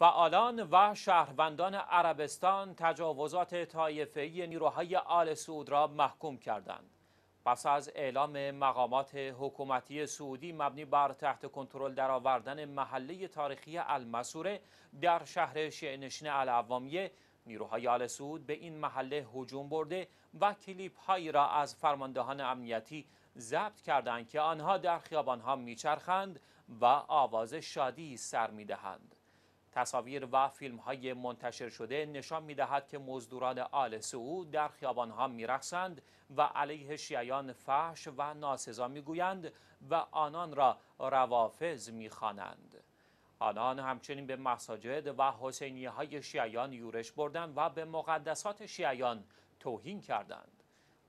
فعالان و شهروندان عربستان تجاوزات طایفه‌ای نیروهای آل سعود را محکوم کردند. پس از اعلام مقامات حکومتی سعودی مبنی بر تحت کنترل درآوردن محله تاریخی المسوره در شهر شیعنشین العوامیه نیروهای آل سعود به این محله هجوم برده و کلیپ هایی را از فرماندهان امنیتی ضبط کردند که آنها در خیابان ها میچرخند و آواز شادی سر میدهند. تصاویر و فیلم های منتشر شده نشان می دهد که مزدوران آل سعود در خیابان ها می و علیه شیعان فحش و ناسزا می گویند و آنان را روافظ می خانند. آنان همچنین به مساجد و حسینی های شیعیان یورش بردند و به مقدسات شیعان توهین کردند.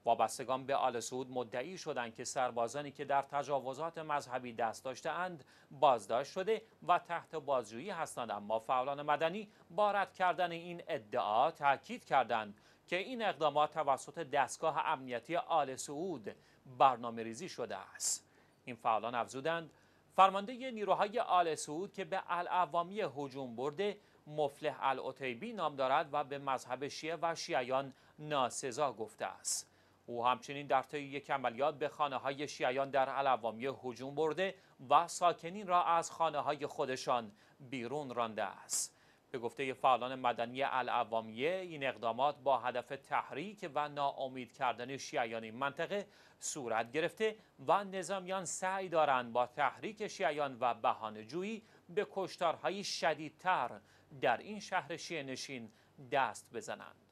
وابستگان به آل سعود مدعی شدند که سربازانی که در تجاوزات مذهبی دست اند بازداشت شده و تحت بازجویی هستند اما فعالان مدنی با رد کردن این ادعا تاکید کردند که این اقدامات توسط دستگاه امنیتی آل سعود برنامه ریزی شده است این فعالان افزودند فرمانده نیروهای آل سعود که به العوامی هجوم برده مفلح العتیبی نام دارد و به مذهب شیعه و شیعیان ناسزا گفته است او همچنین در طی یک عملیات به خانه های شیعیان در علوامی هجوم برده و ساکنین را از خانه های خودشان بیرون رانده است. به گفته فعالان مدنی العوامیه این اقدامات با هدف تحریک و ناامید کردن شیعیان این منطقه صورت گرفته و نظامیان سعی دارند با تحریک شیعیان و بهانه‌جویی به کشتارهای شدیدتر در این شهر شیعه نشین دست بزنند